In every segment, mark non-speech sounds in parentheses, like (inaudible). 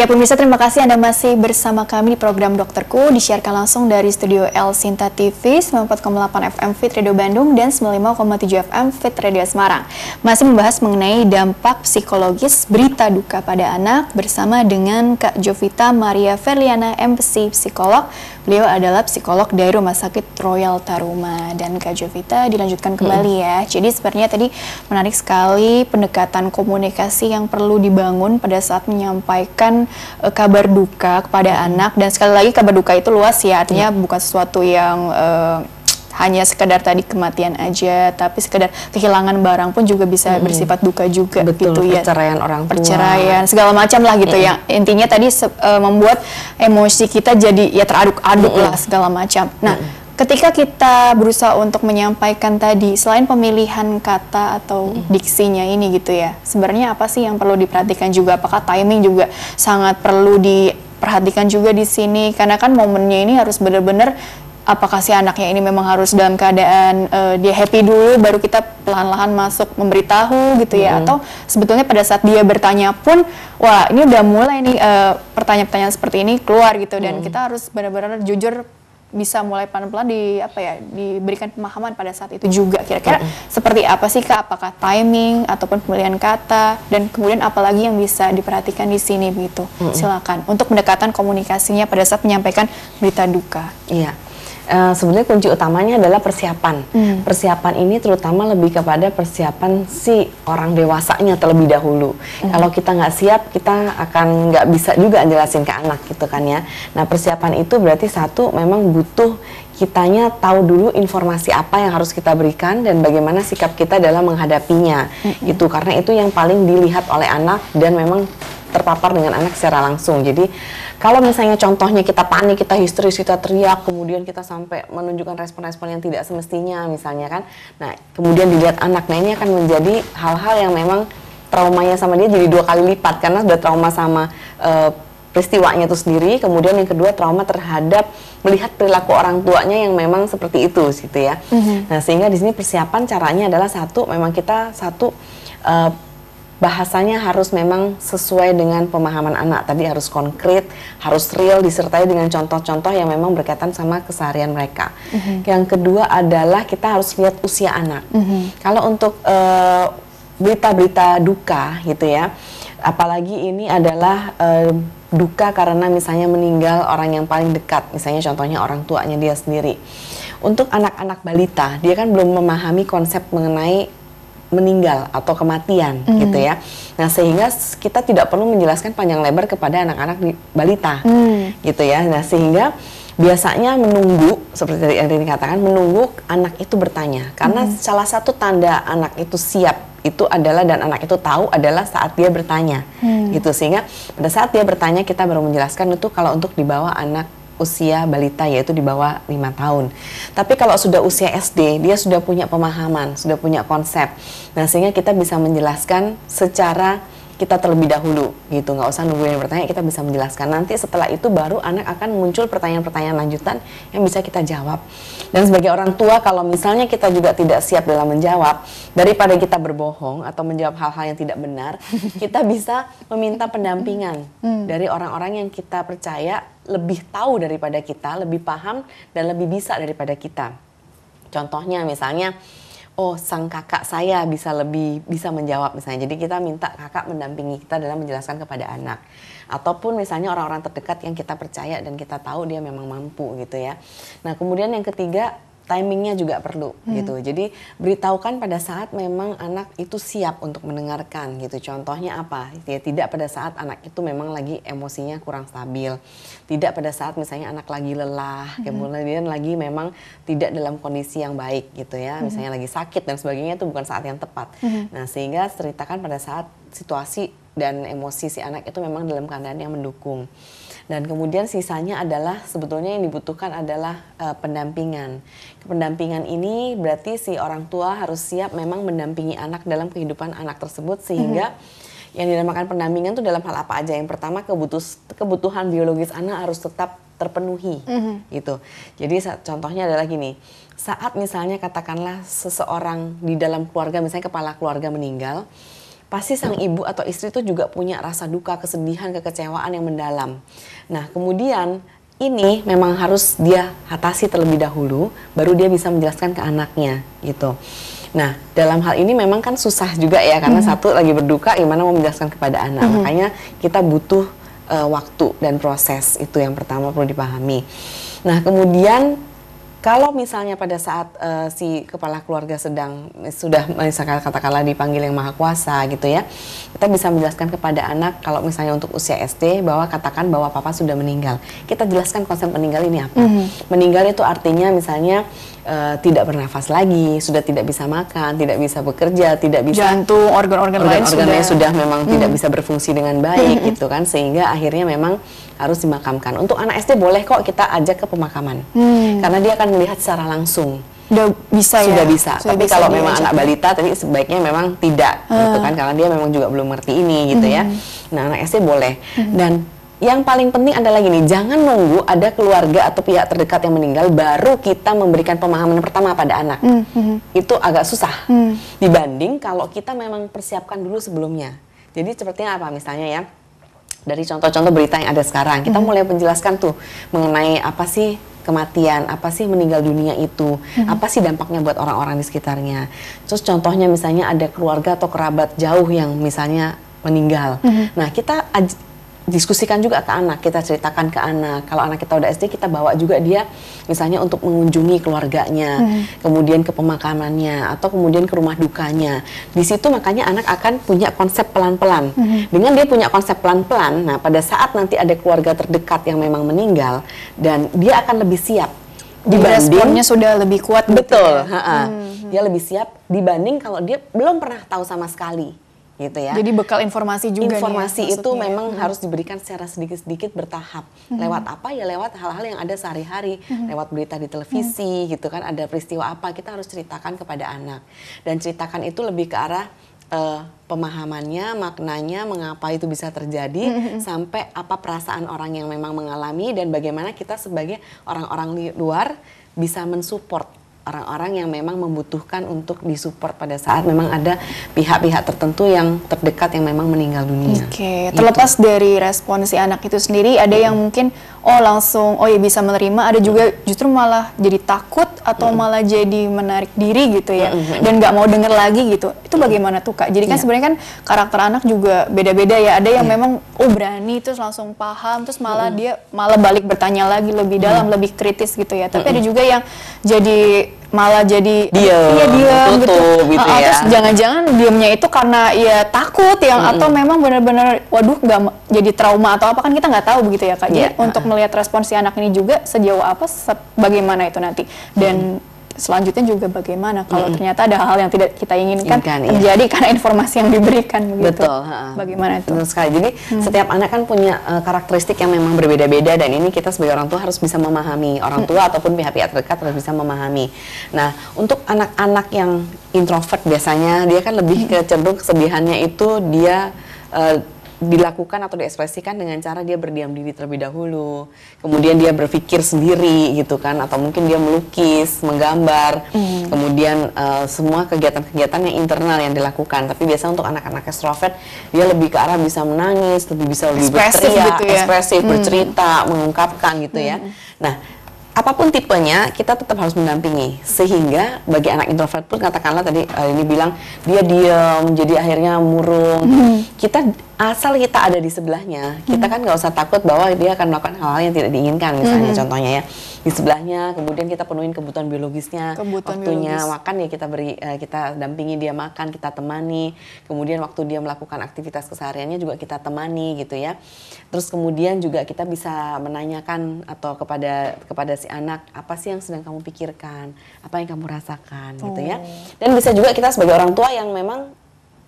Ya pemirsa terima kasih Anda masih bersama kami di program Dokterku disiarkan langsung dari studio El Sinta TV 94,8 FM Fit Radio Bandung dan 95,7 FM Fit Radio Semarang. Masih membahas mengenai dampak psikologis berita duka pada anak bersama dengan Kak Jovita Maria Verliana MPC psikolog Beliau adalah psikolog dari Rumah Sakit Royal Taruma dan Kak Jovita dilanjutkan kembali hmm. ya. Jadi sebenarnya tadi menarik sekali pendekatan komunikasi yang perlu dibangun pada saat menyampaikan uh, kabar duka kepada hmm. anak dan sekali lagi kabar duka itu luas ya artinya hmm. bukan sesuatu yang uh, hanya sekedar tadi kematian aja, tapi sekedar kehilangan barang pun juga bisa hmm. bersifat duka juga Betul, gitu ya. Perceraian orang tua. Perceraian segala macam lah gitu hmm. yang intinya tadi uh, membuat emosi kita jadi ya teraduk-aduk hmm. lah segala macam. Nah, hmm. ketika kita berusaha untuk menyampaikan tadi selain pemilihan kata atau hmm. diksinya ini gitu ya. Sebenarnya apa sih yang perlu diperhatikan juga? Apakah timing juga sangat perlu di perhatikan juga di sini karena kan momennya ini harus benar-benar apakah si anaknya ini memang harus dalam keadaan uh, dia happy dulu baru kita pelan pelan masuk memberitahu gitu ya -hmm. atau sebetulnya pada saat dia bertanya pun wah ini udah mulai nih pertanyaan eh, pertanyaan-pertanyaan seperti ini keluar gitu dan -hmm. kita harus benar-benar jujur bisa mulai pelan-pelan di apa ya diberikan pemahaman pada saat itu juga kira-kira -hmm. seperti apa sih kak apakah timing ataupun pemilihan kata dan kemudian apalagi yang bisa diperhatikan di sini begitu -hmm. silakan untuk pendekatan komunikasinya pada saat menyampaikan berita duka iya yeah Eh, sebenarnya kunci utamanya adalah persiapan. Hmm. Persiapan ini terutama lebih kepada persiapan si orang dewasanya terlebih dahulu. Hmm. Kalau kita nggak siap, kita akan nggak bisa juga jelasin ke anak gitu kan ya. Nah persiapan itu berarti satu memang butuh kitanya tahu dulu informasi apa yang harus kita berikan dan bagaimana sikap kita dalam menghadapinya. Hmm. Itu karena itu yang paling dilihat oleh anak dan memang terpapar dengan anak secara langsung. Jadi kalau misalnya contohnya kita panik, kita histeris, kita teriak, kemudian kita sampai menunjukkan respon-respon yang tidak semestinya misalnya kan. Nah, kemudian dilihat anaknya ini akan menjadi hal-hal yang memang traumanya sama dia jadi dua kali lipat karena sudah trauma sama uh, peristiwanya itu sendiri, kemudian yang kedua trauma terhadap melihat perilaku orang tuanya yang memang seperti itu gitu ya. Mm -hmm. Nah, sehingga di sini persiapan caranya adalah satu memang kita satu uh, bahasanya harus memang sesuai dengan pemahaman anak tadi harus konkret harus real disertai dengan contoh-contoh yang memang berkaitan sama keseharian mereka mm-hmm. yang kedua adalah kita harus lihat usia anak mm-hmm. kalau untuk uh, berita-berita duka gitu ya apalagi ini adalah uh, duka karena misalnya meninggal orang yang paling dekat, misalnya contohnya orang tuanya dia sendiri. Untuk anak-anak balita, dia kan belum memahami konsep mengenai meninggal atau kematian mm. gitu ya. Nah, sehingga kita tidak perlu menjelaskan panjang lebar kepada anak-anak di balita. Mm. gitu ya. Nah, sehingga biasanya menunggu seperti tadi dikatakan katakan menunggu anak itu bertanya karena mm. salah satu tanda anak itu siap itu adalah dan anak itu tahu adalah saat dia bertanya Mm. gitu sehingga pada saat dia bertanya kita baru menjelaskan itu kalau untuk dibawa anak usia balita yaitu di bawah lima tahun. Tapi kalau sudah usia SD, dia sudah punya pemahaman, sudah punya konsep. Nah, sehingga kita bisa menjelaskan secara kita terlebih dahulu gitu nggak usah nungguin pertanyaan kita bisa menjelaskan nanti setelah itu baru anak akan muncul pertanyaan-pertanyaan lanjutan yang bisa kita jawab dan sebagai orang tua kalau misalnya kita juga tidak siap dalam menjawab daripada kita berbohong atau menjawab hal-hal yang tidak benar (laughs) kita bisa meminta pendampingan hmm. dari orang-orang yang kita percaya lebih tahu daripada kita lebih paham dan lebih bisa daripada kita contohnya misalnya oh sang kakak saya bisa lebih bisa menjawab misalnya. Jadi kita minta kakak mendampingi kita dalam menjelaskan kepada anak. Ataupun misalnya orang-orang terdekat yang kita percaya dan kita tahu dia memang mampu gitu ya. Nah, kemudian yang ketiga timingnya juga perlu hmm. gitu. Jadi beritahukan pada saat memang anak itu siap untuk mendengarkan gitu. Contohnya apa? Ya, tidak pada saat anak itu memang lagi emosinya kurang stabil, tidak pada saat misalnya anak lagi lelah, hmm. kemudian lagi memang tidak dalam kondisi yang baik gitu ya, hmm. misalnya lagi sakit dan sebagainya itu bukan saat yang tepat. Hmm. Nah sehingga ceritakan pada saat situasi dan emosi si anak itu memang dalam keadaan yang mendukung. Dan kemudian sisanya adalah sebetulnya yang dibutuhkan adalah uh, pendampingan. Pendampingan ini berarti si orang tua harus siap memang mendampingi anak dalam kehidupan anak tersebut sehingga mm -hmm yang dinamakan pendampingan itu dalam hal apa aja yang pertama kebutus, kebutuhan biologis anak harus tetap terpenuhi mm-hmm. gitu jadi contohnya adalah gini saat misalnya katakanlah seseorang di dalam keluarga misalnya kepala keluarga meninggal pasti sang ibu atau istri itu juga punya rasa duka kesedihan kekecewaan yang mendalam Nah, kemudian ini memang harus dia atasi terlebih dahulu, baru dia bisa menjelaskan ke anaknya gitu. Nah, dalam hal ini memang kan susah juga ya karena mm -hmm. satu lagi berduka gimana mau menjelaskan kepada anak. Mm -hmm. Makanya kita butuh uh, waktu dan proses itu yang pertama perlu dipahami. Nah, kemudian kalau misalnya pada saat uh, si kepala keluarga sedang eh, sudah misalkan katakanlah dipanggil yang maha kuasa gitu ya, kita bisa menjelaskan kepada anak kalau misalnya untuk usia SD bahwa katakan bahwa papa sudah meninggal. Kita jelaskan konsep meninggal ini apa. Mm -hmm. Meninggal itu artinya misalnya uh, tidak bernafas lagi, sudah tidak bisa makan, tidak bisa bekerja, tidak bisa jantung, organ-organ lain organ sudah sudah memang hmm. tidak bisa berfungsi dengan baik hmm. gitu kan sehingga akhirnya memang harus dimakamkan. Untuk anak SD boleh kok kita ajak ke pemakaman. Hmm. Karena dia akan melihat secara langsung. Sudah bisa ya? sudah Bisa. Sudah Tapi bisa. kalau memang anak ya? balita tadi sebaiknya memang tidak hmm. gitu ah. kan karena dia memang juga belum ngerti ini gitu ya. hmm. ya. Nah, anak SD boleh. Hmm. Dan yang paling penting adalah gini, jangan nunggu ada keluarga atau pihak terdekat yang meninggal baru kita memberikan pemahaman pertama pada anak. Mm -hmm. Itu agak susah. Mm. Dibanding kalau kita memang persiapkan dulu sebelumnya. Jadi seperti apa misalnya ya? Dari contoh-contoh berita yang ada sekarang, kita mm -hmm. mulai menjelaskan tuh mengenai apa sih kematian, apa sih meninggal dunia itu, mm -hmm. apa sih dampaknya buat orang-orang di sekitarnya. Terus contohnya misalnya ada keluarga atau kerabat jauh yang misalnya meninggal. Mm -hmm. Nah, kita diskusikan juga ke anak, kita ceritakan ke anak. Kalau anak kita udah SD, kita bawa juga dia misalnya untuk mengunjungi keluarganya, hmm. kemudian ke pemakamannya atau kemudian ke rumah dukanya. Di situ makanya anak akan punya konsep pelan-pelan. Hmm. Dengan dia punya konsep pelan-pelan, nah pada saat nanti ada keluarga terdekat yang memang meninggal dan dia akan lebih siap dibanding responnya sudah lebih kuat betul ya? ha -ha. Hmm, hmm. dia lebih siap dibanding kalau dia belum pernah tahu sama sekali gitu ya. Jadi bekal informasi juga. Ya, informasi nih, itu ya. memang hmm. harus diberikan secara sedikit-sedikit bertahap. Hmm. Lewat apa ya? Lewat hal-hal yang ada sehari-hari, hmm. lewat berita di televisi hmm. gitu kan. Ada peristiwa apa kita harus ceritakan kepada anak dan ceritakan itu lebih ke arah uh, pemahamannya, maknanya, mengapa itu bisa terjadi, -hmm. sampai apa perasaan orang yang memang mengalami dan bagaimana kita sebagai orang-orang luar bisa mensupport orang-orang yang memang membutuhkan untuk disupport pada saat memang ada pihak-pihak tertentu yang terdekat yang memang meninggal dunia. Oke, okay. Gitu. terlepas dari respon si anak itu sendiri, ada hmm. yang iya. mungkin oh langsung oh ya bisa menerima ada juga justru malah jadi takut atau malah jadi menarik diri gitu ya dan nggak mau denger lagi gitu itu bagaimana tuh kak jadi kan yeah. sebenarnya kan karakter anak juga beda-beda ya ada yang yeah. memang oh berani terus langsung paham terus malah mm dia malah balik bertanya lagi lebih dalam mm lebih kritis gitu ya tapi mm -hmm. ada juga yang jadi malah jadi diam, iya diem gitu, gitu uh, ya. terus jangan-jangan diamnya itu karena ya takut yang mm -hmm. atau memang benar-benar waduh nggak jadi trauma atau apa kan kita nggak tahu begitu ya kak. Jadi yeah. untuk melihat respon si anak ini juga sejauh apa, bagaimana itu nanti dan mm selanjutnya juga bagaimana kalau mm ternyata ada hal yang tidak kita inginkan Inkan, iya. terjadi iya. karena informasi yang diberikan begitu. Betul. Bagaimana itu? Betul sekali. Jadi hmm. setiap anak kan punya uh, karakteristik yang memang berbeda-beda dan ini kita sebagai orang tua harus bisa memahami orang tua hmm. ataupun pihak-pihak terdekat harus bisa memahami. Nah untuk anak-anak yang introvert biasanya dia kan lebih hmm. ke cenderung kesedihannya itu dia uh, dilakukan atau diekspresikan dengan cara dia berdiam diri terlebih dahulu, kemudian dia berpikir sendiri gitu kan, atau mungkin dia melukis, menggambar, mm. kemudian uh, semua kegiatan-kegiatan yang internal yang dilakukan. Tapi biasanya untuk anak-anak ekstrovert dia lebih ke arah bisa menangis, lebih bisa lebih ekspresif berteriak, gitu ya. ekspresif, mm. bercerita, mengungkapkan gitu mm. ya. Hmm. Nah apapun tipenya kita tetap harus mendampingi sehingga bagi anak introvert pun katakanlah tadi eh, ini bilang dia diam jadi akhirnya murung hmm. kita asal kita ada di sebelahnya, kita kan nggak usah takut bahwa dia akan melakukan hal-hal yang tidak diinginkan, misalnya hmm. contohnya ya di sebelahnya, kemudian kita penuhin kebutuhan biologisnya, kebutuhan waktunya biologis. makan ya kita beri, eh, kita dampingi dia makan, kita temani, kemudian waktu dia melakukan aktivitas kesehariannya juga kita temani gitu ya, terus kemudian juga kita bisa menanyakan atau kepada kepada si anak apa sih yang sedang kamu pikirkan, apa yang kamu rasakan gitu ya, oh. dan bisa juga kita sebagai orang tua yang memang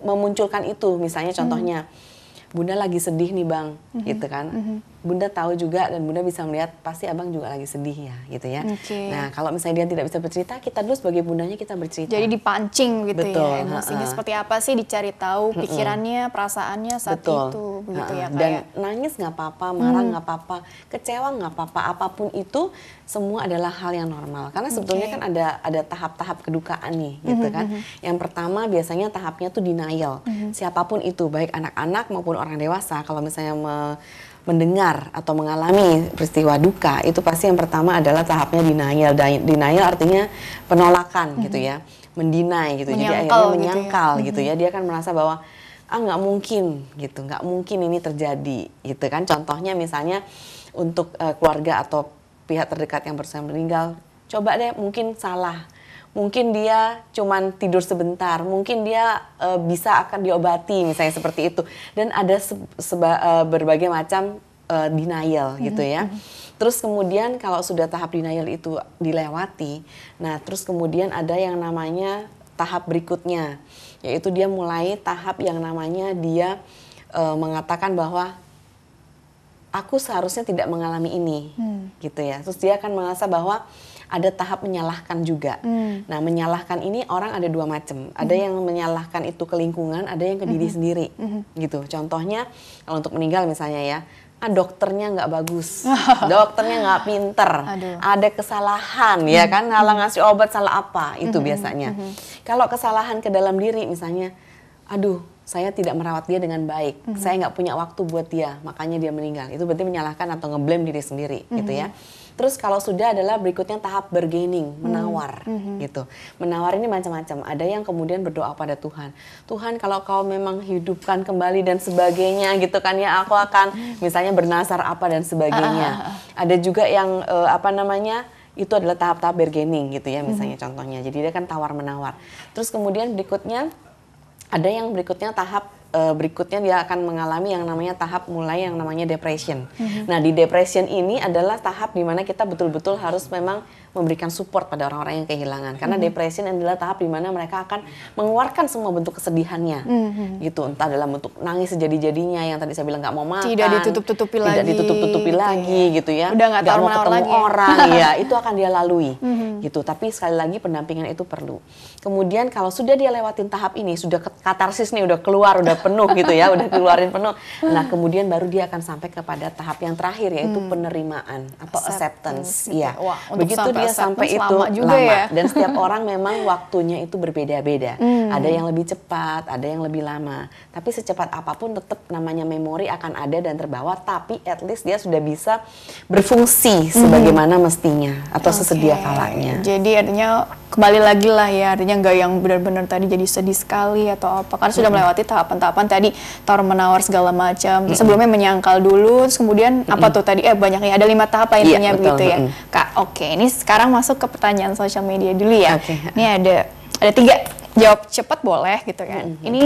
memunculkan itu, misalnya contohnya. Hmm Bunda lagi sedih nih bang, mm -hmm. gitu kan? Mm -hmm. Bunda tahu juga dan Bunda bisa melihat pasti Abang juga lagi sedih ya gitu ya. Okay. Nah kalau misalnya dia tidak bisa bercerita, kita dulu sebagai bundanya kita bercerita. Jadi dipancing gitu ya, Betul. ya emosinya uh -uh. seperti apa sih dicari tahu pikirannya, uh perasaannya saat Betul. itu begitu uh -uh. ya kayak. Dan nangis nggak apa-apa, marah hmm. nggak hmm. apa-apa, kecewa nggak apa-apa, apapun itu semua adalah hal yang normal. Karena sebetulnya kan ada ada tahap-tahap kedukaan nih gitu -hmm. kan. Mm-hmm. Yang pertama biasanya tahapnya tuh denial. -hmm. Siapapun itu baik anak-anak maupun orang dewasa kalau misalnya mendengar atau mengalami peristiwa duka itu pasti yang pertama adalah tahapnya denial denial artinya penolakan mm -hmm. gitu ya mendinai gitu menyangkal jadi akhirnya gitu ya. menyangkal gitu ya, ya. dia akan merasa bahwa ah nggak mungkin gitu nggak mungkin ini terjadi gitu kan contohnya misalnya untuk uh, keluarga atau pihak terdekat yang bersama meninggal coba deh mungkin salah mungkin dia cuman tidur sebentar, mungkin dia uh, bisa akan diobati misalnya seperti itu. Dan ada seba, uh, berbagai macam uh, denial mm -hmm. gitu mm-hmm. ya. Mm-hmm. Terus kemudian kalau sudah tahap denial itu dilewati, nah terus kemudian ada yang namanya tahap berikutnya, yaitu dia mulai tahap yang namanya dia e, mengatakan bahwa aku seharusnya tidak mengalami ini, hmm. gitu ya. Terus dia akan merasa bahwa ada tahap menyalahkan juga. Hmm. Nah, menyalahkan ini orang ada dua macam. Ada hmm. yang menyalahkan itu ke lingkungan, ada yang ke diri hmm. sendiri. Hmm. Gitu. Contohnya kalau untuk meninggal misalnya ya, ah dokternya nggak bagus, (laughs) dokternya nggak pinter, Aduh. ada kesalahan ya hmm. kan, salah hmm. ngasih obat salah apa itu biasanya. Kalau kesalahan ke dalam diri misalnya, aduh saya tidak merawat dia dengan baik, mm -hmm. saya nggak punya waktu buat dia, makanya dia meninggal. Itu berarti menyalahkan atau ngeblame diri sendiri, mm -hmm. gitu ya. Terus kalau sudah adalah berikutnya tahap bargaining, hmm. menawar hmm. gitu. Menawar ini macam-macam. Ada yang kemudian berdoa pada Tuhan. Tuhan kalau kau memang hidupkan kembali dan sebagainya gitu kan ya aku akan hmm. misalnya bernasar apa dan sebagainya. Ah, ah, ah, Ada juga yang eh, apa namanya? itu adalah tahap-tahap bargaining gitu ya misalnya hmm. contohnya. Jadi dia kan tawar-menawar. Terus kemudian berikutnya ada yang berikutnya tahap eh, berikutnya dia akan mengalami yang namanya tahap mulai yang namanya depression. Mm -hmm. Nah, di depression ini adalah tahap dimana kita betul-betul harus memang memberikan support pada orang-orang yang kehilangan karena mm -hmm. depresi adalah tahap di mana mereka akan mengeluarkan semua bentuk kesedihannya mm -hmm. gitu entah dalam bentuk nangis sejadi-jadinya yang tadi saya bilang nggak mau makan tidak ditutup-tutupi lagi tidak ditutup-tutupi gitu lagi ya. gitu ya udah nggak mau ketemu lagi. orang (laughs) ya itu akan dia lalui mm -hmm. gitu tapi sekali lagi pendampingan itu perlu kemudian kalau sudah dia lewatin tahap ini sudah katarsis nih udah keluar udah penuh gitu ya udah keluarin penuh nah kemudian baru dia akan sampai kepada tahap yang terakhir yaitu hmm. penerimaan atau acceptance, acceptance. Gitu. ya wow, begitu iya, sampai itu lama, juga lama. Ya? dan setiap (laughs) orang memang waktunya itu berbeda-beda. Hmm. Ada yang lebih cepat, ada yang lebih lama. Tapi secepat apapun tetap namanya memori akan ada dan terbawa tapi at least dia sudah bisa berfungsi hmm. sebagaimana mestinya atau okay. sesedia kalanya. Jadi artinya kembali lagi lah ya, artinya nggak yang benar-benar tadi jadi sedih sekali atau apa karena sudah hmm. melewati tahapan-tahapan tadi tawar menawar segala macam. Hmm. Sebelumnya menyangkal dulu, terus kemudian hmm. apa tuh tadi eh banyak ya ada lima tahap lainnya iya, yeah, begitu ya. Hmm. Kak, oke okay. ini sekarang sekarang masuk ke pertanyaan sosial media dulu ya. Okay. Ini ada ada tiga jawab cepat boleh gitu kan. Mm -hmm. Ini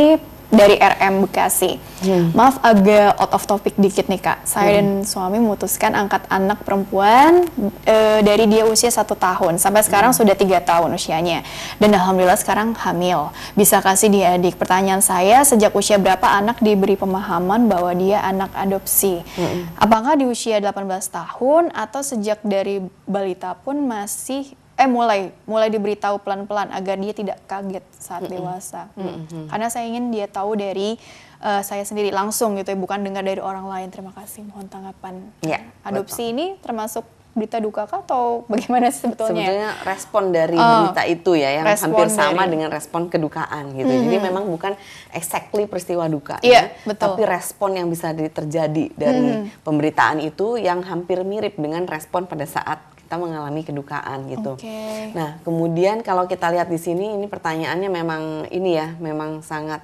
dari RM Bekasi. Hmm. Maaf agak out of topic dikit nih kak. Saya hmm. dan suami memutuskan angkat anak perempuan e, dari dia usia satu tahun sampai sekarang hmm. sudah tiga tahun usianya. Dan alhamdulillah sekarang hamil. Bisa kasih dia adik. Pertanyaan saya sejak usia berapa anak diberi pemahaman bahwa dia anak adopsi? Hmm. Apakah di usia 18 tahun atau sejak dari balita pun masih eh mulai mulai diberitahu pelan-pelan agar dia tidak kaget saat mm -hmm. dewasa. Mm -hmm. Karena saya ingin dia tahu dari uh, saya sendiri langsung gitu ya, bukan dengar dari orang lain. Terima kasih, mohon tanggapan. Ya, Adopsi betul. ini termasuk berita duka kah atau bagaimana sebetulnya? Sebetulnya respon dari oh, berita itu ya yang hampir sama dari... dengan respon kedukaan gitu. Mm -hmm. Jadi mm-hmm. memang bukan exactly peristiwa duka yeah, ya, betul. tapi respon yang bisa terjadi dari mm -hmm. pemberitaan itu yang hampir mirip dengan respon pada saat kita mengalami kedukaan gitu. Okay. Nah, kemudian kalau kita lihat di sini ini pertanyaannya memang ini ya, memang sangat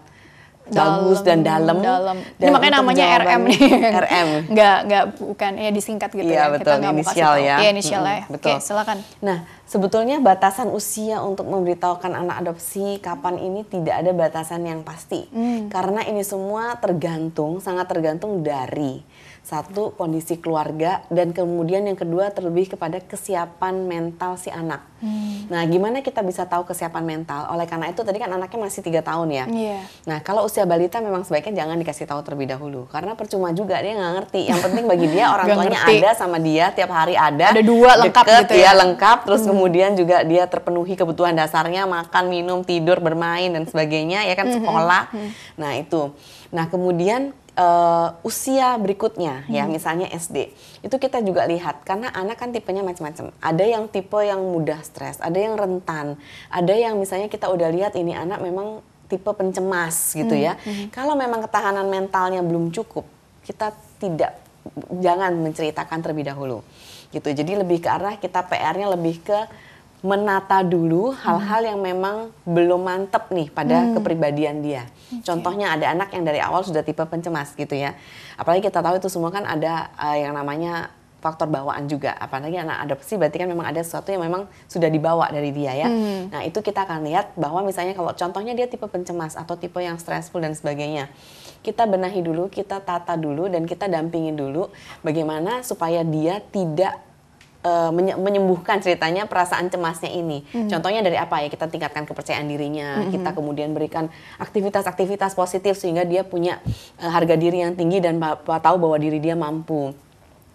dalam, bagus dan dalam. dalam. Dan ini makanya namanya RM nih. RM. Enggak, (laughs) enggak bukan ya disingkat gitu iya, ya. Betul, kita inisial ya. Iya, inisial hmm, ya. Betul. Oke, silakan. Nah, sebetulnya batasan usia untuk memberitahukan anak adopsi kapan ini tidak ada batasan yang pasti. Hmm. Karena ini semua tergantung sangat tergantung dari satu, kondisi keluarga dan kemudian yang kedua terlebih kepada kesiapan mental si anak. Hmm. Nah, gimana kita bisa tahu kesiapan mental? Oleh karena itu tadi kan anaknya masih tiga tahun ya. Yeah. Nah, kalau usia balita memang sebaiknya jangan dikasih tahu terlebih dahulu karena percuma juga dia nggak ngerti. Yang penting bagi dia (laughs) orang tuanya ngerti. ada sama dia tiap hari ada. Ada dua lengkap deket, gitu ya. ya lengkap terus hmm. kemudian juga dia terpenuhi kebutuhan dasarnya makan, minum, tidur, bermain dan sebagainya ya kan hmm, hmm, sekolah. Hmm. Nah, itu. Nah, kemudian uh, usia berikutnya ya, hmm. ya misalnya SD itu kita juga lihat karena anak kan tipenya macam-macam ada yang tipe yang mudah stres ada yang rentan ada yang misalnya kita udah lihat ini anak memang tipe pencemas gitu hmm. ya hmm. kalau memang ketahanan mentalnya belum cukup kita tidak jangan menceritakan terlebih dahulu gitu jadi lebih ke arah kita PR-nya lebih ke menata dulu hmm. hal-hal yang memang belum mantep nih pada hmm. kepribadian dia. Okay. Contohnya ada anak yang dari awal sudah tipe pencemas gitu ya. Apalagi kita tahu itu semua kan ada uh, yang namanya faktor bawaan juga. Apalagi anak adopsi berarti kan memang ada sesuatu yang memang sudah dibawa dari dia ya. Hmm. Nah itu kita akan lihat bahwa misalnya kalau contohnya dia tipe pencemas atau tipe yang stressful dan sebagainya. Kita benahi dulu, kita tata dulu dan kita dampingin dulu bagaimana supaya dia tidak Eh, menyembuhkan ceritanya perasaan cemasnya ini. Hmm. Contohnya dari apa ya? Kita tingkatkan kepercayaan dirinya, hmm. kita hmm. kemudian berikan aktivitas-aktivitas positif sehingga dia punya uh, harga diri yang tinggi dan tahu bahwa diri dia mampu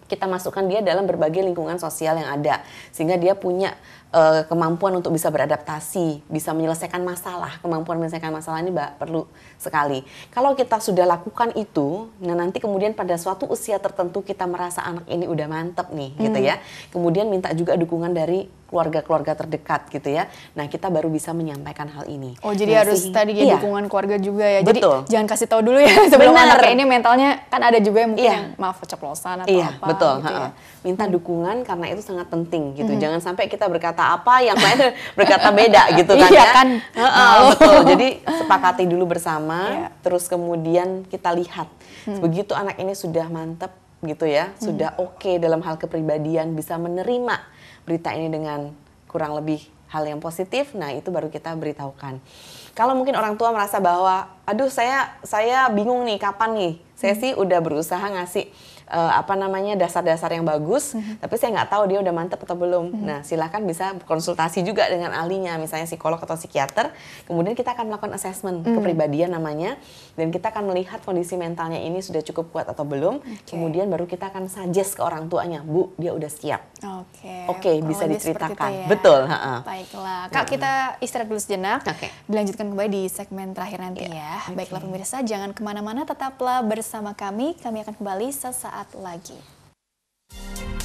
kita masukkan dia dalam berbagai lingkungan sosial yang ada sehingga dia punya uh, kemampuan untuk bisa beradaptasi, bisa menyelesaikan masalah, kemampuan menyelesaikan masalah ini mbak perlu sekali. Kalau kita sudah lakukan itu, nah nanti kemudian pada suatu usia tertentu kita merasa anak ini udah mantep nih, gitu hmm. gitu ya. Kemudian minta juga dukungan dari keluarga-keluarga terdekat gitu ya. Nah kita baru bisa menyampaikan hal ini. Oh jadi Masih, ya, harus tadi ya iya. dukungan keluarga juga ya. Jadi jangan kasih tahu dulu ya (laughs) sebelum ini mentalnya kan ada juga yang mungkin iya. yang maaf ceplosan atau iya, apa. Betul. Gitu ya. Minta hmm. dukungan karena itu sangat penting gitu. Hmm. Jangan sampai kita berkata berkata apa yang lain (laughs) berkata beda gitu kan iya, ya kan uh, uh, betul (laughs) jadi sepakati dulu bersama yeah. terus kemudian kita lihat hmm. begitu anak ini sudah mantep gitu ya hmm. sudah oke okay dalam hal kepribadian bisa menerima berita ini dengan kurang lebih hal yang positif nah itu baru kita beritahukan kalau mungkin orang tua merasa bahwa aduh saya saya bingung nih kapan nih saya hmm. sih udah berusaha ngasih uh, apa namanya dasar-dasar yang bagus, mm-hmm. tapi saya nggak tahu dia udah mantep atau belum. Mm-hmm. Nah, silahkan bisa konsultasi juga dengan ahlinya, misalnya psikolog atau psikiater. Kemudian kita akan melakukan assessment mm-hmm. kepribadian namanya, dan kita akan melihat kondisi mentalnya ini sudah cukup kuat atau belum. Okay. Kemudian baru kita akan suggest ke orang tuanya, Bu, dia udah siap. Oke. Okay. Oke, okay, bisa diceritakan. Ya. Betul. Ha-ha. Baiklah, Kak, kita istirahat dulu sejenak. Oke. Okay. Dilanjutkan kembali di segmen terakhir nanti yeah. ya. Okay. Baiklah pemirsa, jangan kemana-mana, tetaplah bersama kami. Kami akan kembali sesaat sesaat lagi.